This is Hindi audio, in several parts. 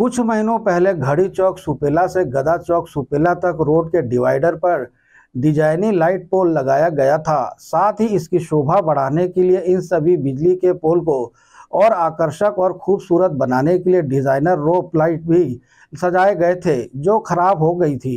कुछ महीनों पहले घड़ी चौक सुपेला से गदा चौक सुपेला तक रोड के डिवाइडर पर डिजाइनी लाइट पोल लगाया गया था साथ ही इसकी शोभा बढ़ाने के लिए इन सभी बिजली के पोल को और आकर्षक और खूबसूरत बनाने के लिए डिज़ाइनर रोप लाइट भी सजाए गए थे जो खराब हो गई थी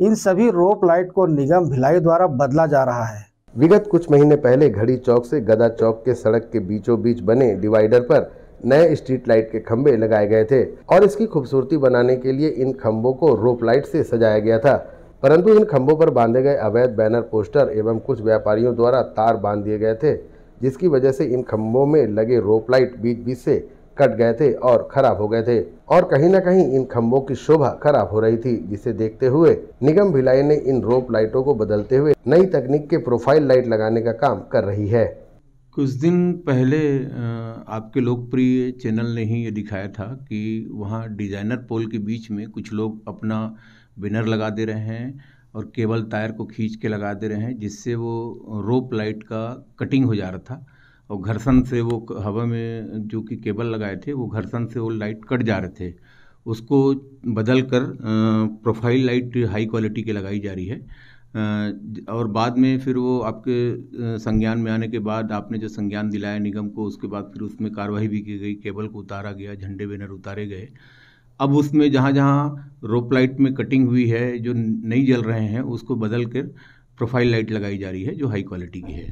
इन सभी रोप लाइट को निगम भिलाई द्वारा बदला जा रहा है विगत कुछ महीने पहले घड़ी चौक से गदा चौक के सड़क के बीचों बीच बने डिवाइडर पर नए स्ट्रीट लाइट के खंभे लगाए गए थे और इसकी खूबसूरती बनाने के लिए इन खंभों को रोप लाइट से सजाया गया था परंतु इन खंभों पर बांधे गए अवैध बैनर पोस्टर एवं कुछ व्यापारियों द्वारा तार बांध दिए गए थे जिसकी वजह से इन खंभों में लगे रोप लाइट बीच बीच से कट गए थे और खराब हो गए थे और कहीं ना कहीं इन खंभों की शोभा खराब हो रही थी जिसे देखते हुए निगम भिलाई ने इन रोप लाइटों को बदलते हुए नई तकनीक के प्रोफाइल लाइट लगाने का काम कर रही है कुछ दिन पहले आपके लोकप्रिय चैनल ने ही ये दिखाया था कि वहाँ डिज़ाइनर पोल के बीच में कुछ लोग अपना बिनर लगा दे रहे हैं और केबल टायर को खींच के लगा दे रहे हैं जिससे वो रोप लाइट का कटिंग हो जा रहा था और घर्षण से वो हवा में जो कि केबल लगाए थे वो घर्षण से वो लाइट कट जा रहे थे उसको बदल कर प्रोफाइल लाइट हाई क्वालिटी की लगाई जा रही है और बाद में फिर वो आपके संज्ञान में आने के बाद आपने जो संज्ञान दिलाया निगम को उसके बाद फिर उसमें कार्रवाई भी की गई केबल को उतारा गया झंडे बैनर उतारे गए अब उसमें जहाँ जहाँ रोप लाइट में कटिंग हुई है जो नहीं जल रहे हैं उसको बदल कर प्रोफाइल लाइट लगाई जा रही है जो हाई क्वालिटी की है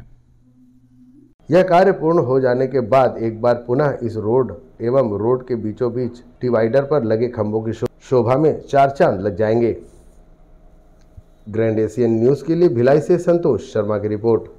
यह कार्य पूर्ण हो जाने के बाद एक बार पुनः इस रोड एवं रोड के बीचों बीच डिवाइडर पर लगे खम्भों की शोभा में चार चांद लग जाएंगे ग्रैंड एशियन न्यूज़ के लिए भिलाई से संतोष शर्मा की रिपोर्ट